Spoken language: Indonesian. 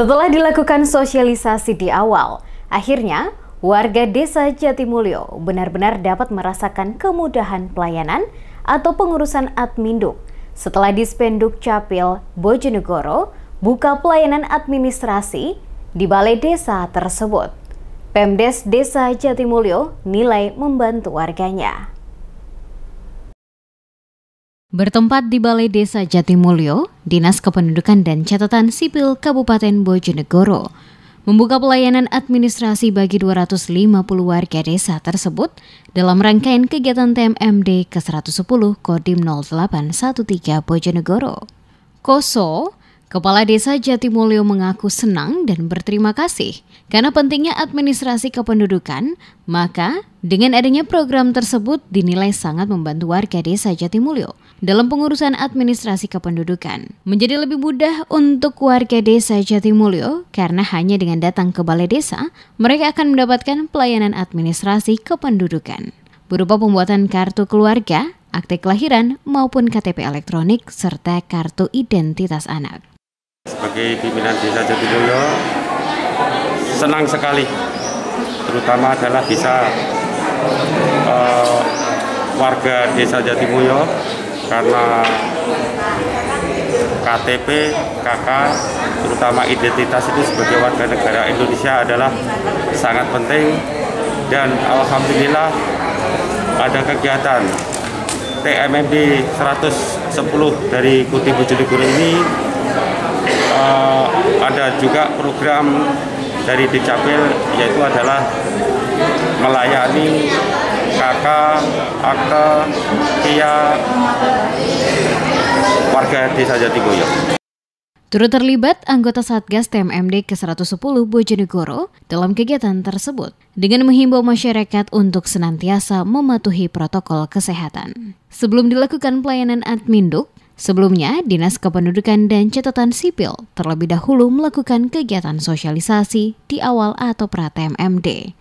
Setelah dilakukan sosialisasi di awal, akhirnya warga desa Jatimulyo benar-benar dapat merasakan kemudahan pelayanan atau pengurusan adminduk setelah dispenduk capil Bojonegoro buka pelayanan administrasi di balai desa tersebut. Pemdes Desa Jatimulyo nilai membantu warganya. Bertempat di Balai Desa Jatimulyo, Dinas Kependudukan dan Catatan Sipil Kabupaten Bojonegoro membuka pelayanan administrasi bagi 250 warga desa tersebut dalam rangkaian kegiatan TMMD ke-110 Kodim 0813 Bojonegoro. Koso, Kepala Desa Jatimulyo mengaku senang dan berterima kasih karena pentingnya administrasi kependudukan, maka dengan adanya program tersebut dinilai sangat membantu warga Desa Jatimulyo dalam pengurusan administrasi kependudukan. Menjadi lebih mudah untuk warga Desa Jatimulyo karena hanya dengan datang ke Balai Desa, mereka akan mendapatkan pelayanan administrasi kependudukan berupa pembuatan kartu keluarga, akte kelahiran maupun KTP elektronik serta kartu identitas anak. Bagi pimpinan desa Jatiluyo senang sekali terutama adalah bisa uh, warga desa Jatimulyo karena KTP, KK, terutama identitas itu sebagai warga negara Indonesia adalah sangat penting dan Alhamdulillah ada kegiatan TMMD 110 dari Kuti Bojonegoro ini uh, ada juga program dari Dicapil yaitu adalah melayani kakak, akte, kia, warga desa Jatiboyo. Turut terlibat anggota Satgas TMMD ke-110 Bojonegoro dalam kegiatan tersebut dengan menghimbau masyarakat untuk senantiasa mematuhi protokol kesehatan. Sebelum dilakukan pelayanan adminduk, Sebelumnya, Dinas Kependudukan dan Catatan Sipil terlebih dahulu melakukan kegiatan sosialisasi di awal atau pra-TMMD.